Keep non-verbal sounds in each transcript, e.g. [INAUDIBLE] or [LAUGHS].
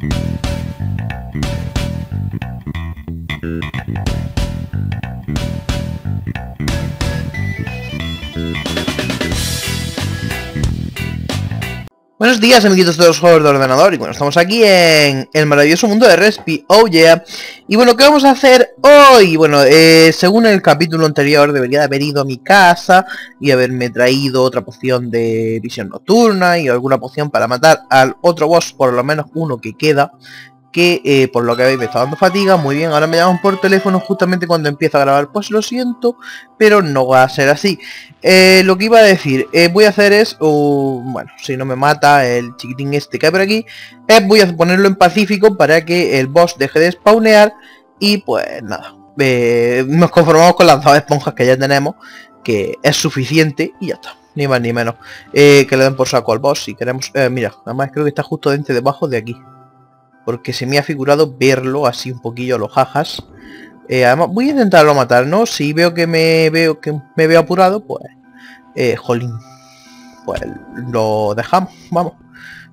Thank you. Buenos días amiguitos de los juegos de ordenador y bueno, estamos aquí en el maravilloso mundo de Respi, oh yeah Y bueno, ¿qué vamos a hacer hoy? Bueno, eh, según el capítulo anterior debería haber ido a mi casa y haberme traído otra poción de visión nocturna y alguna poción para matar al otro boss, por lo menos uno que queda que eh, por lo que veis me está dando fatiga, muy bien, ahora me llaman por teléfono justamente cuando empieza a grabar, pues lo siento, pero no va a ser así. Eh, lo que iba a decir, eh, voy a hacer es, uh, bueno, si no me mata el chiquitín este que hay por aquí, voy a ponerlo en pacífico para que el boss deje de spawnear y pues nada, nos conformamos con las dos esponjas que ya tenemos, que es suficiente y ya está ni más ni menos. que le den por saco al boss si queremos... mira, además creo que está justo dentro debajo de aquí porque se me ha figurado verlo así un poquillo a los jajas. Eh, además, voy a intentarlo matar, ¿no? Si veo que me veo que me veo apurado, pues. Eh, jolín. Pues lo dejamos, vamos.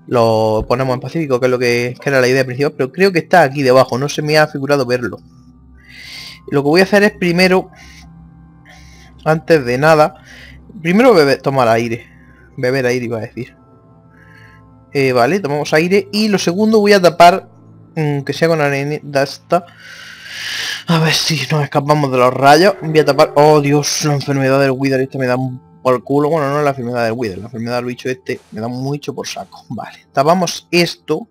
Lo ponemos en pacífico, que es lo que, era la idea principal, pero creo que está aquí debajo, no se me ha figurado verlo. Lo que voy a hacer es primero, antes de nada, primero beber, tomar aire. Beber aire, iba a decir. Eh, vale, tomamos aire. Y lo segundo voy a tapar Mm, que sea con arenita esta. A ver si nos escapamos de los rayos. Voy a tapar... Oh, Dios, la enfermedad del Wither. Esto me da un... por culo. Bueno, no es la enfermedad del Wither. La enfermedad del bicho este me da mucho por saco. Vale. Tapamos esto.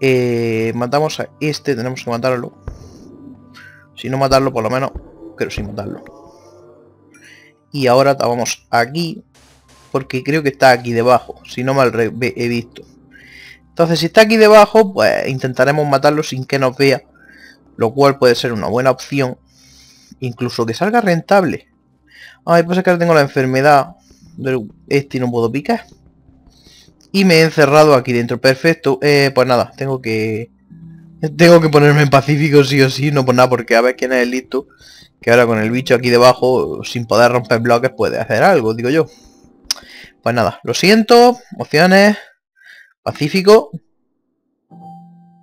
Eh, matamos a este. Tenemos que matarlo. Si no matarlo, por lo menos... Pero sin matarlo. Y ahora tapamos aquí. Porque creo que está aquí debajo. Si no mal he visto. Entonces si está aquí debajo, pues intentaremos matarlo sin que nos vea. Lo cual puede ser una buena opción. Incluso que salga rentable. Ay, pues es que ahora tengo la enfermedad. este no puedo picar. Y me he encerrado aquí dentro. Perfecto. Eh, pues nada, tengo que... Tengo que ponerme en pacífico sí o sí. No por nada, porque a ver quién es el listo. Que ahora con el bicho aquí debajo, sin poder romper bloques, puede hacer algo, digo yo. Pues nada, lo siento. Opciones. Pacífico.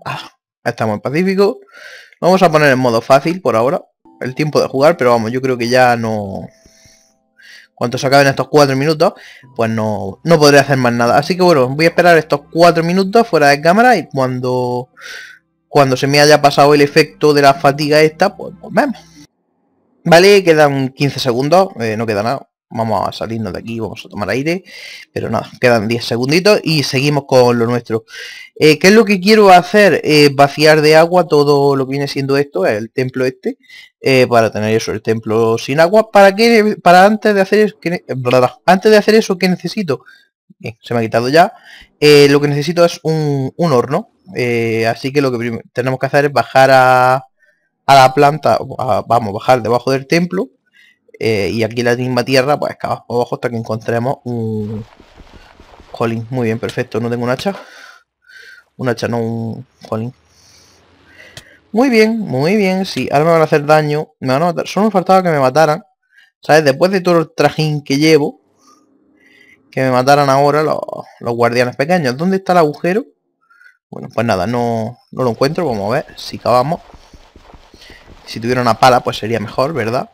Ah, estamos en Pacífico. vamos a poner en modo fácil por ahora. El tiempo de jugar, pero vamos, yo creo que ya no... Cuando se acaben estos cuatro minutos, pues no, no podré hacer más nada. Así que bueno, voy a esperar estos cuatro minutos fuera de cámara y cuando cuando se me haya pasado el efecto de la fatiga esta, pues volvemos. Vale, quedan 15 segundos, eh, no queda nada vamos a salirnos de aquí, vamos a tomar aire, pero nada, quedan 10 segunditos y seguimos con lo nuestro. Eh, ¿Qué es lo que quiero hacer? Eh, vaciar de agua todo lo que viene siendo esto, el templo este, eh, para tener eso, el templo sin agua. ¿Para qué? Para antes de hacer eso, que, antes de hacer eso, ¿qué necesito? se me ha quitado ya. lo que necesito es un, horno. así que lo que tenemos que hacer es bajar a, la planta, vamos, bajar debajo del templo eh, y aquí la misma tierra, pues cavamos abajo hasta que encontremos un... Jolín, muy bien, perfecto. No tengo un hacha. Un hacha, no un... Jolín. Muy bien, muy bien, sí. Ahora me van a hacer daño. Me van a matar. Solo me faltaba que me mataran. ¿Sabes? Después de todo el trajín que llevo. Que me mataran ahora los, los guardianes pequeños. ¿Dónde está el agujero? Bueno, pues nada, no, no lo encuentro. Vamos a ver si cavamos. Si tuviera una pala, pues sería mejor, ¿verdad?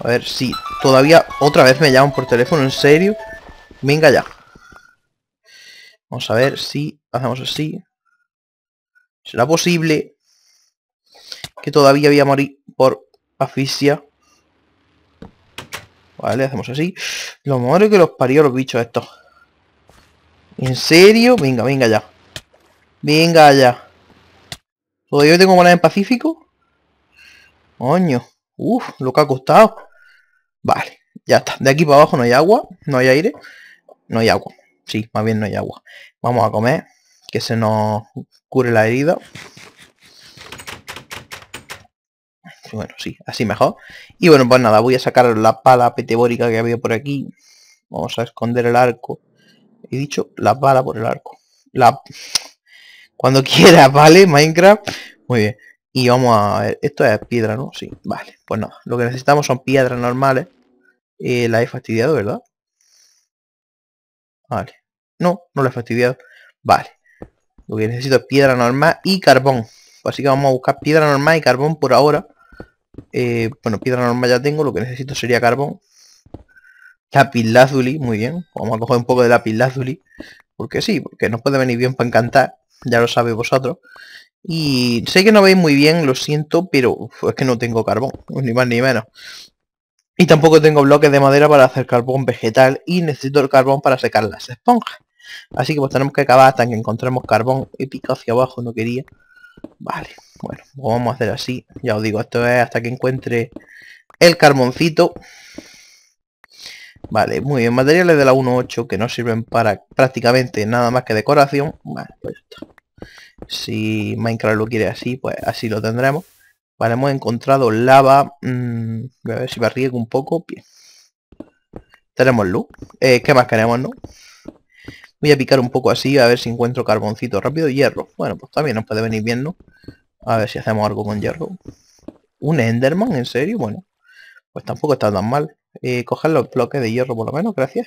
A ver si todavía otra vez me llaman por teléfono, ¿en serio? Venga ya. Vamos a ver si hacemos así. ¿Será posible que todavía voy a morir por asfixia? Vale, hacemos así. Lo mejor es que los parió los bichos estos. ¿En serio? Venga, venga ya. Venga ya. ¿Todavía tengo que en pacífico? Coño. Uf, lo que ha costado. Vale, ya está. De aquí para abajo no hay agua, no hay aire, no hay agua. Sí, más bien no hay agua. Vamos a comer, que se nos cure la herida. Bueno, sí, así mejor. Y bueno, pues nada, voy a sacar la pala petebórica que había por aquí. Vamos a esconder el arco. He dicho la pala por el arco. La... Cuando [LAUGHS] quiera, ¿vale? Minecraft. Muy bien. Y vamos a esto es piedra, ¿no? Sí, vale, pues no, lo que necesitamos son piedras normales. Eh, la he fastidiado, ¿verdad? Vale. No, no la he fastidiado. Vale. Lo que necesito es piedra normal y carbón. Así que vamos a buscar piedra normal y carbón por ahora. Eh, bueno, piedra normal ya tengo, lo que necesito sería carbón. Lápiz lazuli, muy bien. Vamos a coger un poco de lápiz lazuli. Porque sí, porque nos puede venir bien para encantar. Ya lo sabéis vosotros. Y sé que no veis muy bien, lo siento, pero es que no tengo carbón, pues ni más ni menos. Y tampoco tengo bloques de madera para hacer carbón vegetal y necesito el carbón para secar las esponjas. Así que pues tenemos que acabar hasta que encontremos carbón. épico hacia abajo, no quería. Vale, bueno, pues vamos a hacer así. Ya os digo, esto es hasta que encuentre el carboncito. Vale, muy bien. Materiales de la 1.8 que no sirven para prácticamente nada más que decoración. Vale, pues ya si Minecraft lo quiere así, pues así lo tendremos. Vale, hemos encontrado lava. Mm, a ver si me riego un poco. Tenemos luz. Eh, ¿Qué más queremos, no? Voy a picar un poco así, a ver si encuentro carboncito rápido. Hierro. Bueno, pues también nos puede venir viendo. A ver si hacemos algo con hierro. ¿Un Enderman? ¿En serio? Bueno. Pues tampoco está tan mal. Eh, coger los bloques de hierro por lo menos, gracias.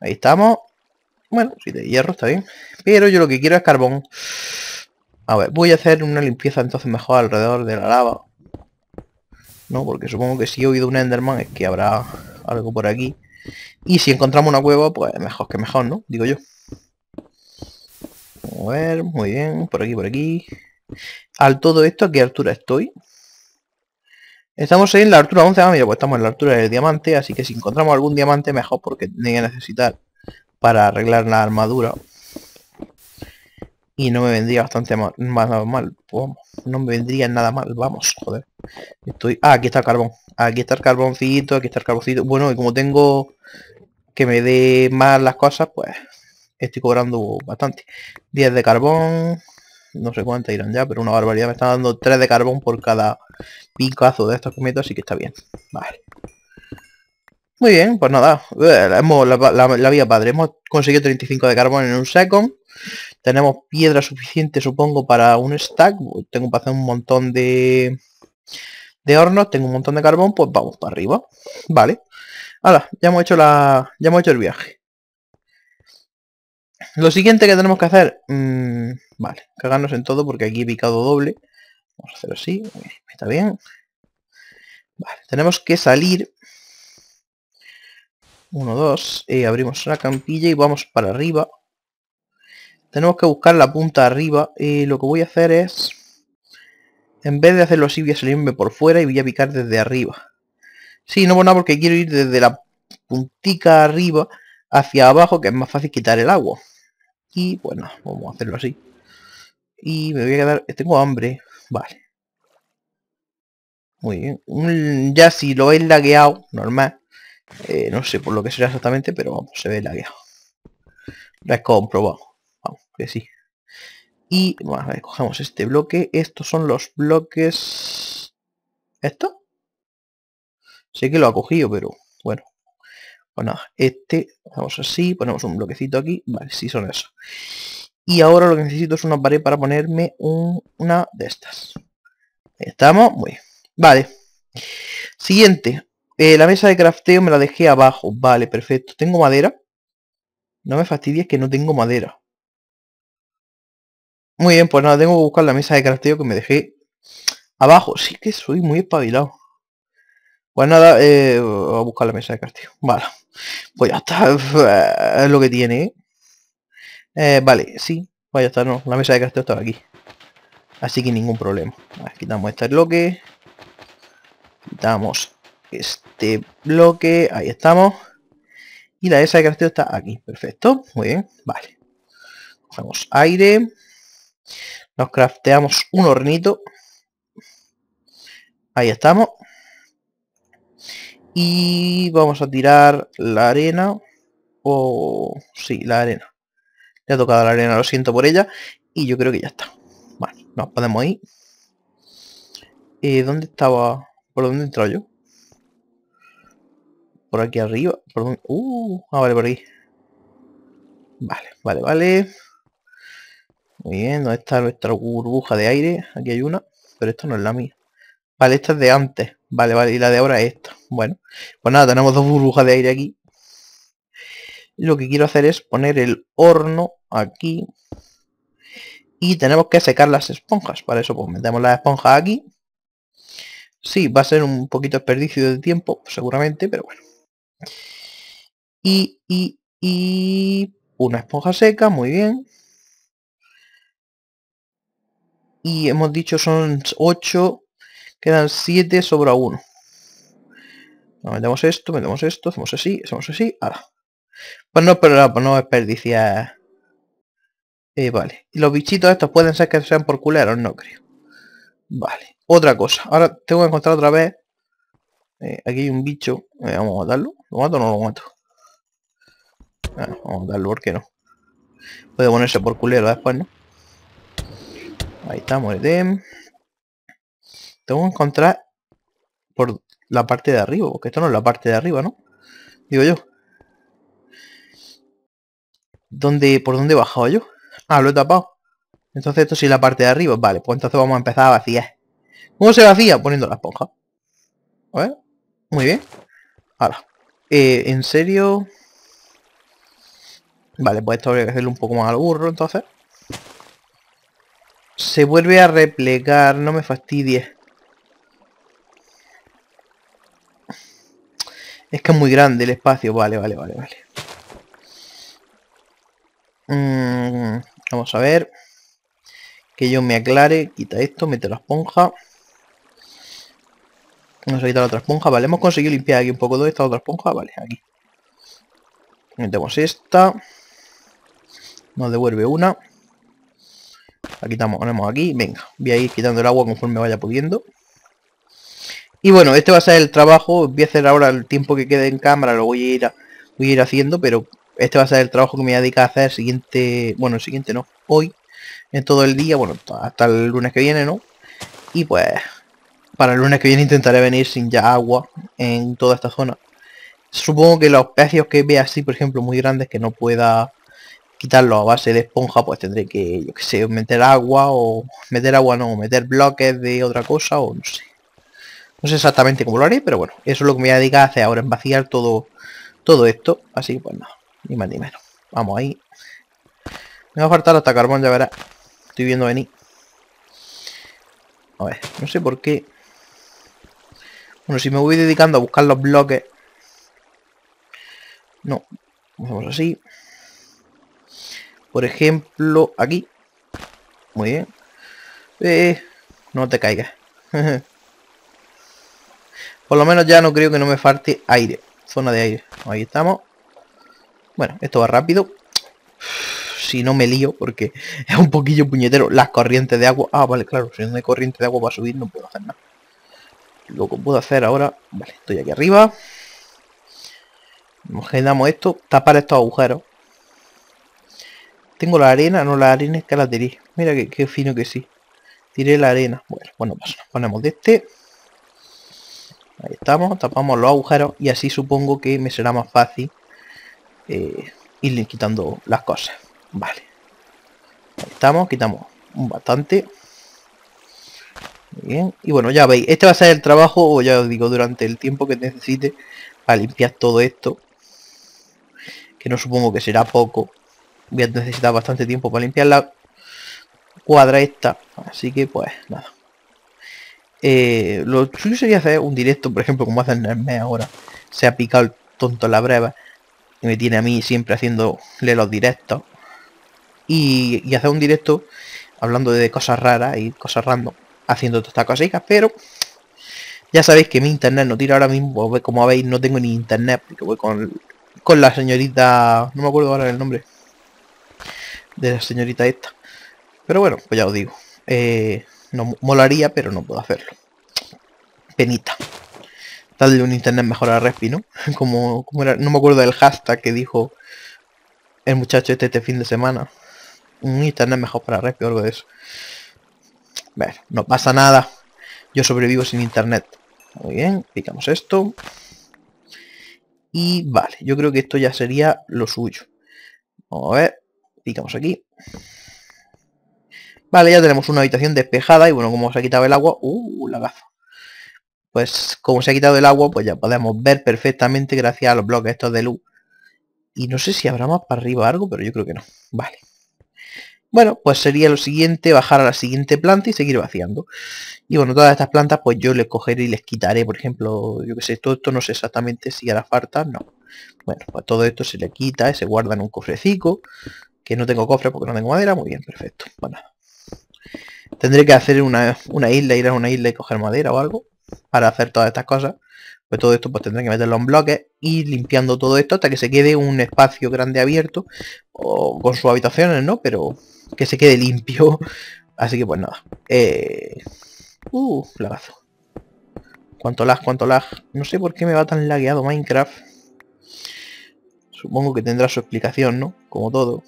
Ahí estamos. Bueno, si de hierro está bien. Pero yo lo que quiero es carbón. A ver, voy a hacer una limpieza entonces mejor alrededor de la lava. ¿No? Porque supongo que si he oído un Enderman es que habrá algo por aquí. Y si encontramos una cueva, pues mejor que mejor, ¿no? Digo yo. A ver, muy bien. Por aquí, por aquí. Al todo esto, ¿a qué altura estoy? Estamos en la altura 11. Ah, mira, pues estamos en la altura del diamante. Así que si encontramos algún diamante, mejor porque tenía que necesitar para arreglar la armadura. Y no me vendría bastante mal, mal, mal vamos, no me vendría nada mal, vamos, joder. Estoy, ah, aquí está el carbón, aquí está el carboncito, aquí está el carboncito. Bueno, y como tengo que me dé más las cosas, pues estoy cobrando bastante. 10 de carbón, no sé cuántas irán ya, pero una barbaridad. Me están dando 3 de carbón por cada picazo de estos cometas, así que está bien. Vale. Muy bien, pues nada, eh, la, vía padre. Hemos conseguido 35 de carbón en un second. Tenemos piedra suficiente, supongo, para un stack. Tengo para hacer un montón de, de hornos, tengo un montón de carbón, pues vamos para arriba. Vale. Ahora, ya hemos hecho la. Ya hemos hecho el viaje. Lo siguiente que tenemos que hacer. Mm, vale, cagarnos en todo porque aquí he picado doble. Vamos a hacer así. Está bien. Vale, tenemos que salir 1, 2. abrimos la campilla y vamos para arriba. Tenemos que buscar la punta arriba. Y lo que voy a hacer es... En vez de hacerlo así voy a salirme por fuera y voy a picar desde arriba. Sí, no bueno, porque quiero ir desde la puntica arriba hacia abajo que es más fácil quitar el agua. Y bueno, vamos a hacerlo así. Y me voy a quedar... Tengo hambre. Vale. Muy bien. Ya si lo he lagueado, normal. Eh, no sé por lo que será exactamente, pero vamos, se ve la guía. La comprobado. Vamos, que sí. Y a cogemos este bloque. Estos son los bloques... ¿Esto? Sé que lo ha cogido, pero bueno. bueno pues este, vamos así, ponemos un bloquecito aquí. Vale, sí son eso. Y ahora lo que necesito es una pared para ponerme una de estas. Ahí estamos, muy bien. Vale. Siguiente, eh, la mesa de crafteo me la dejé abajo. Vale, perfecto. ¿Tengo madera? No me fastidies que no tengo madera. Muy bien, pues nada, tengo que buscar la mesa de crafteo que me dejé abajo. Sí que soy muy espabilado. Pues nada, eh, voy a buscar la mesa de crafteo. Vale. Pues ya está. [LAUGHS] lo que tiene. ¿eh? vale, sí. vaya pues a estar, no. La mesa de crafteo estaba aquí. Así que ningún problema. quitamos este bloque. Quitamos este bloque, ahí estamos. Y la esa de crafteo está aquí, perfecto, muy bien, vale. Cogemos aire, nos crafteamos un hornito. Ahí estamos. Y vamos a tirar la arena. O... sí, la arena. Le ha tocado la arena, lo siento por ella. Y yo creo que ya está. Vale, nos podemos ir. Eh, ¿Dónde estaba? ¿Por dónde entró yo? Por aquí arriba. ¿Por uh, ah, vale, por aquí. Vale, vale, vale. Muy bien, ¿dónde está nuestra burbuja de aire? Aquí hay una, pero esta no es la mía. Vale, esta es de antes. Vale, vale, y la de ahora es esta. Bueno, pues nada, tenemos dos burbujas de aire aquí. lo que quiero hacer es poner el horno aquí. Y tenemos que secar las esponjas. Para eso pues metemos las esponjas aquí. Sí, va a ser un poquito desperdicio de tiempo, seguramente, pero bueno. Y, y, y una esponja seca, muy bien. Y hemos dicho son 8, quedan 7, sobre 1. metemos esto, metemos esto, hacemos así, hacemos así, ahora. Pues no, pero no pues desperdiciar. Eh, vale. Y los bichitos estos pueden ser que sean por culeros, no creo. Vale. Otra cosa. Ahora tengo que encontrar otra vez. Eh, aquí hay un bicho. Eh, vamos a darlo ¿Lo mato o no lo mato? Ah, vamos a darlo porque no. Puede ponerse por culero después, ¿no? Ahí estamos. muérete. Tengo que encontrar por la parte de arriba, porque esto no es la parte de arriba, ¿no? Digo yo. ¿Dónde, ¿Por dónde he bajado yo? Ah, lo he tapado. Entonces esto sí es la parte de arriba. Vale, pues entonces vamos a empezar a vaciar. ¿Cómo se vacía? Poniendo la esponja. A Muy bien. Ahora. Eh, ¿En serio? Vale, pues esto habría que hacerlo un poco más al burro, entonces. Se vuelve a replegar, no me fastidies. Es que es muy grande el espacio, vale, vale, vale, vale. Mm, vamos a ver. Que yo me aclare, quita esto, mete la esponja. Vamos a quitar otra esponja. Vale, hemos conseguido limpiar aquí un poco de esta otra esponja. Vale, aquí. Metemos esta. Nos devuelve una. aquí estamos ponemos aquí. Venga, voy a ir quitando el agua conforme vaya pudiendo. Y bueno, este va a ser el trabajo. Voy a hacer ahora el tiempo que quede en cámara. Lo voy a ir, a, voy a ir haciendo, pero este va a ser el trabajo que me voy a dedicar a hacer el siguiente... Bueno, el siguiente no. Hoy. En todo el día. Bueno, hasta el lunes que viene, ¿no? Y pues para el lunes que viene intentaré venir sin ya agua en toda esta zona. Supongo que los precios que vea así, por ejemplo, muy grandes, que no pueda quitarlo a base de esponja, pues tendré que, yo qué sé, meter agua o meter agua no, meter bloques de otra cosa o no sé. No sé exactamente cómo lo haré, pero bueno, eso es lo que me voy a dedicar hacer ahora, en vaciar todo, todo esto. Así que pues nada, ni más ni menos. Vamos ahí. Me va a faltar hasta carbón, ya verás. Estoy viendo venir. A ver, no sé por qué bueno, si me voy dedicando a buscar los bloques... No, vamos así. Por ejemplo, aquí. Muy bien. Eh, no te caigas. [LAUGHS] Por lo menos ya no creo que no me falte aire. Zona de aire. Ahí estamos. Bueno, esto va rápido. Si no me lío, porque [LAUGHS] es un poquillo puñetero. Las corrientes de agua. Ah, vale, claro. Si no hay corriente de agua para subir, no puedo hacer nada. Lo que puedo hacer ahora... Vale, estoy aquí arriba. quedamos esto. Tapar estos agujeros. Tengo la arena. No, la arena es que la tiré. Mira que fino que sí. Tiré la arena. Bueno, bueno, pues nos ponemos de este. Ahí estamos. Tapamos los agujeros. Y así supongo que me será más fácil eh, irle quitando las cosas. Vale. Ahí estamos. Quitamos bastante y bueno, ya veis, este va a ser el trabajo, o ya os digo, durante el tiempo que necesite para limpiar todo esto. Que no supongo que será poco. Voy a necesitar bastante tiempo para limpiar la cuadra esta. Así que pues nada. Eh, lo suyo sería hacer un directo, por ejemplo, como hacen en el mes ahora. Se ha picado el tonto en la breva. Y me tiene a mí siempre haciéndole los directos. Y, y hacer un directo hablando de cosas raras y cosas random haciendo todas estas cositas, pero ya sabéis que mi internet no tira ahora mismo, como veis no tengo ni internet, porque voy con, con la señorita, no me acuerdo ahora el nombre, de la señorita esta. Pero bueno, pues ya os digo, eh, no molaría, pero no puedo hacerlo. Penita. de un internet mejor a Respi, ¿no? [LAUGHS] como, como era, no me acuerdo del hashtag que dijo el muchacho este, este fin de semana. Un internet mejor para Respi algo de eso ver no pasa nada. Yo sobrevivo sin internet. Muy bien, picamos esto. Y vale, yo creo que esto ya sería lo suyo. Vamos a ver, picamos aquí. Vale, ya tenemos una habitación despejada y bueno, como se ha quitado el agua... ¡Uh, la Pues como se ha quitado el agua, pues ya podemos ver perfectamente gracias a los bloques estos de luz. Y no sé si habrá más para arriba algo, pero yo creo que no. Vale. Bueno, pues sería lo siguiente, bajar a la siguiente planta y seguir vaciando. Y bueno, todas estas plantas pues yo les cogeré y les quitaré, por ejemplo, yo que sé, todo esto no sé exactamente si hará falta, no. Bueno, pues todo esto se le quita, se guarda en un cofrecico, que no tengo cofre porque no tengo madera, muy bien, perfecto. Bueno, pues tendré que hacer una, una isla, ir a una isla y coger madera o algo para hacer todas estas cosas. Pues todo esto pues tendré que meterlo en bloques y limpiando todo esto hasta que se quede un espacio grande abierto o con sus habitaciones, ¿no? Pero que se quede limpio. [LAUGHS] Así que pues nada. Eh... Uh, lagazo. Cuánto lag, cuánto lag. No sé por qué me va tan lagueado Minecraft. Supongo que tendrá su explicación, ¿no? Como todo.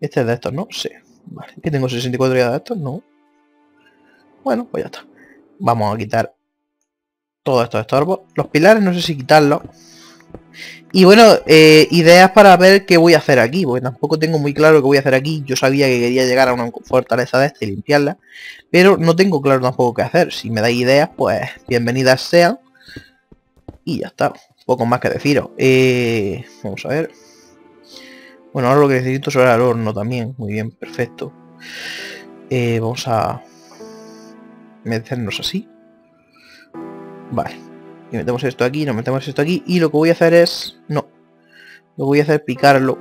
Este es de estos, ¿no? sé Vale. ¿Que tengo 64 de estos? No. Bueno, pues ya está. Vamos a quitar todos estos estorbos. Los pilares no sé si quitarlos. Y bueno, eh, ideas para ver qué voy a hacer aquí, porque tampoco tengo muy claro qué voy a hacer aquí. Yo sabía que quería llegar a una fortaleza de este y limpiarla, pero no tengo claro tampoco qué hacer. Si me dais ideas, pues bienvenidas sean. Y ya está, poco más que deciros. Eh, vamos a ver. Bueno, ahora lo que necesito es el horno también. Muy bien, perfecto. Eh, vamos a meternos así. Vale y metemos esto aquí, nos metemos esto aquí y lo que voy a hacer es... no lo voy a hacer picarlo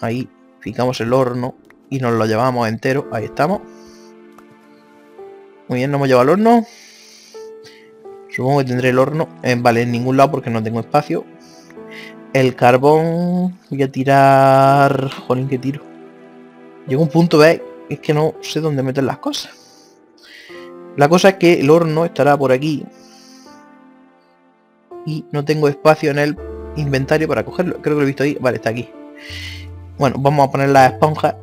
ahí picamos el horno y nos lo llevamos entero, ahí estamos muy bien, nos hemos llevado al horno supongo que tendré el horno eh, vale, en ningún lado porque no tengo espacio el carbón voy a tirar jolín qué tiro llega un punto ¿ves? es que no sé dónde meter las cosas la cosa es que el horno estará por aquí. Y no tengo espacio en el inventario para cogerlo. Creo que lo he visto ahí. Vale, está aquí. Bueno, vamos a poner la esponja.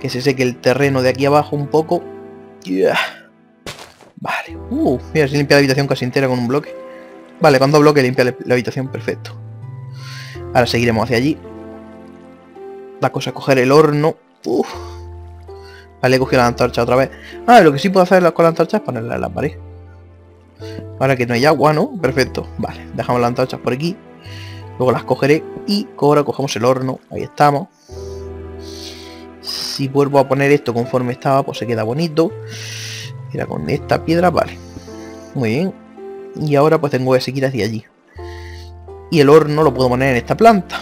Que se seque el terreno de aquí abajo un poco. Vale. Uh, mira, se limpia la habitación casi entera con un bloque. Vale, cuando bloque bloques limpia la habitación. Perfecto. Ahora seguiremos hacia allí. La cosa es coger el horno. Vale, he cogido la antorcha otra vez. Ah, lo que sí puedo hacer con la antorcha es ponerla en la pared. Ahora que no hay agua, ¿no? Perfecto. Vale, dejamos las antorchas por aquí. Luego las cogeré y ahora cogemos el horno. Ahí estamos. Si vuelvo a poner esto conforme estaba, pues se queda bonito. Mira, con esta piedra, vale. Muy bien. Y ahora pues tengo que seguir hacia allí. Y el horno lo puedo poner en esta planta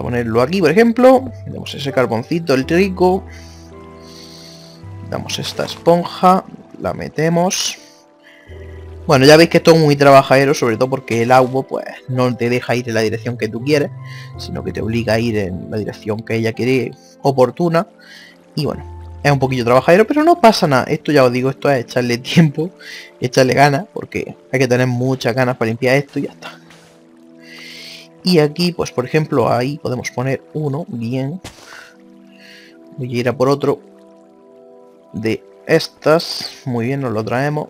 a ponerlo aquí, por ejemplo. ese carboncito, el trigo. Damos esta esponja. La metemos. Bueno, ya veis que esto es muy trabajadero, sobre todo porque el agua pues no te deja ir en la dirección que tú quieres, sino que te obliga a ir en la dirección que ella quiere oportuna. Y bueno, es un poquito trabajadero, pero no pasa nada. Esto ya os digo, esto es echarle tiempo, echarle ganas, porque hay que tener muchas ganas para limpiar esto y ya está. Y aquí, pues por ejemplo, ahí podemos poner uno, bien. Voy a ir a por otro de estas. Muy bien, nos lo traemos.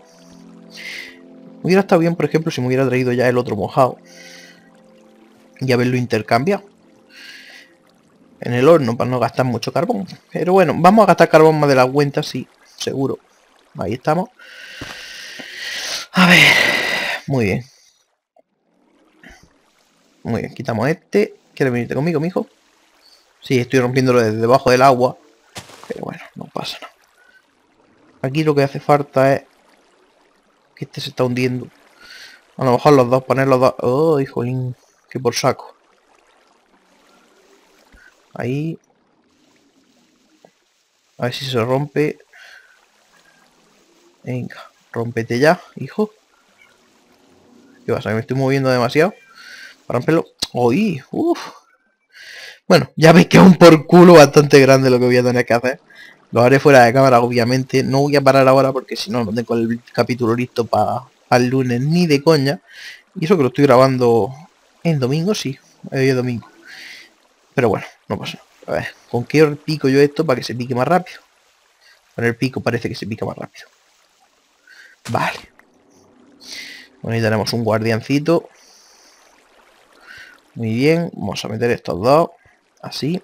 Hubiera estado bien, por ejemplo, si me hubiera traído ya el otro mojado. Y haberlo intercambiado. En el horno, para no gastar mucho carbón. Pero bueno, vamos a gastar carbón más de la cuenta, sí, seguro. Ahí estamos. A ver, muy bien. Muy bien, quitamos este. ¿Quieres venirte conmigo, mijo? Sí, estoy rompiéndolo desde debajo del agua. Pero bueno, no pasa nada. Aquí lo que hace falta es... Que este se está hundiendo. A lo mejor los dos, poner los dos... ¡Oh, hijolín! Que por saco. Ahí. A ver si se rompe. Venga, rompete ya, hijo. ¿Qué pasa? me estoy moviendo demasiado? ¡Uy! Bueno, ya veis que es un por culo bastante grande lo que voy a tener que hacer. Lo haré fuera de cámara, obviamente. No voy a parar ahora porque si no, no tengo el capítulo listo para el lunes ni de coña. Y eso que lo estoy grabando en domingo, sí. Hoy es domingo. Pero bueno, no pasa. A ver, ¿con qué pico yo esto para que se pique más rápido? Con el pico parece que se pica más rápido. Vale. Bueno, ahí tenemos un guardiancito. Muy bien, vamos a meter estos dos, así.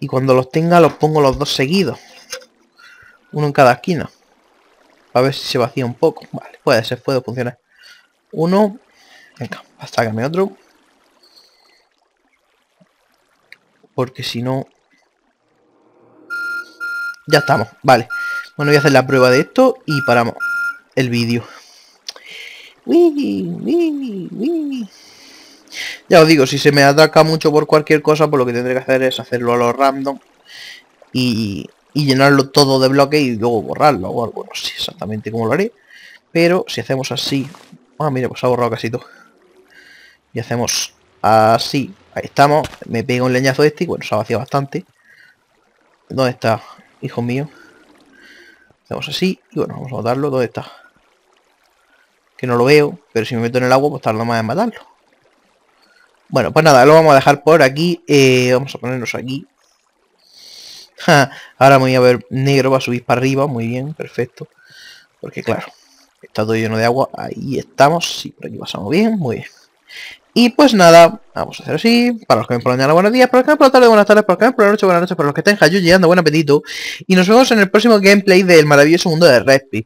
Y cuando los tenga los pongo los dos seguidos. Uno en cada esquina. Para ver si se vacía un poco. Vale, puede ser, puede funcionar. Uno. Venga, me otro. Porque si no... Ya estamos, vale. Bueno, voy a hacer la prueba de esto y paramos el vídeo. Ya os digo, si se me ataca mucho por cualquier cosa, pues lo que tendré que hacer es hacerlo a lo random y, llenarlo todo de bloque y luego borrarlo o algo. No exactamente cómo lo haré. Pero si hacemos así... Ah, mira, pues ha borrado casi todo. Y hacemos así. Ahí estamos. Me pega un leñazo este. Y Bueno, se ha vaciado bastante. ¿Dónde está, hijo mío? Hacemos así. Y bueno, vamos a matarlo. ¿Dónde está? Que no lo veo. Pero si me meto en el agua, pues tarda más en matarlo. Bueno, pues nada, lo vamos a dejar por aquí. Eh, vamos a ponernos aquí. ahora voy a ver negro, va a subir para arriba. Muy bien, perfecto. Porque claro, está todo lleno de agua. Ahí estamos. Sí, por aquí pasamos bien. Muy bien. Y pues nada, Vamos a hacer así. Para los que me por la buenos días. Para los que me por la tarde, buenas tardes. Para los que por la noche, buenas noches. Para los que estén Hayu llegando, buen apetito. Y nos vemos en el próximo gameplay del maravilloso mundo de Respi.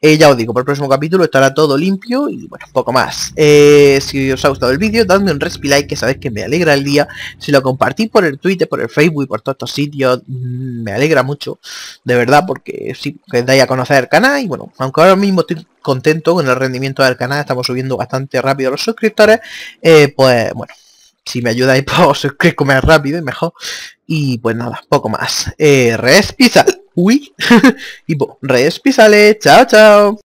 Eh, ya os digo, por el próximo capítulo estará todo limpio y bueno, poco más. Eh, si os ha gustado el vídeo, dadme un Respi like, que sabéis que me alegra el día. Si lo compartís por el Twitter, por el Facebook por todos estos sitios, mm, me alegra mucho. De verdad, porque sí, que dais a conocer el canal. Y bueno, aunque ahora mismo estoy contento con el rendimiento del canal, estamos subiendo bastante rápido los suscriptores. Eh, pues bueno si me ayudáis [LAUGHS] pues que comer rápido y mejor. Y pues nada, poco más. Eh, Uy. [LAUGHS] y pues, respisale. Chao, chao.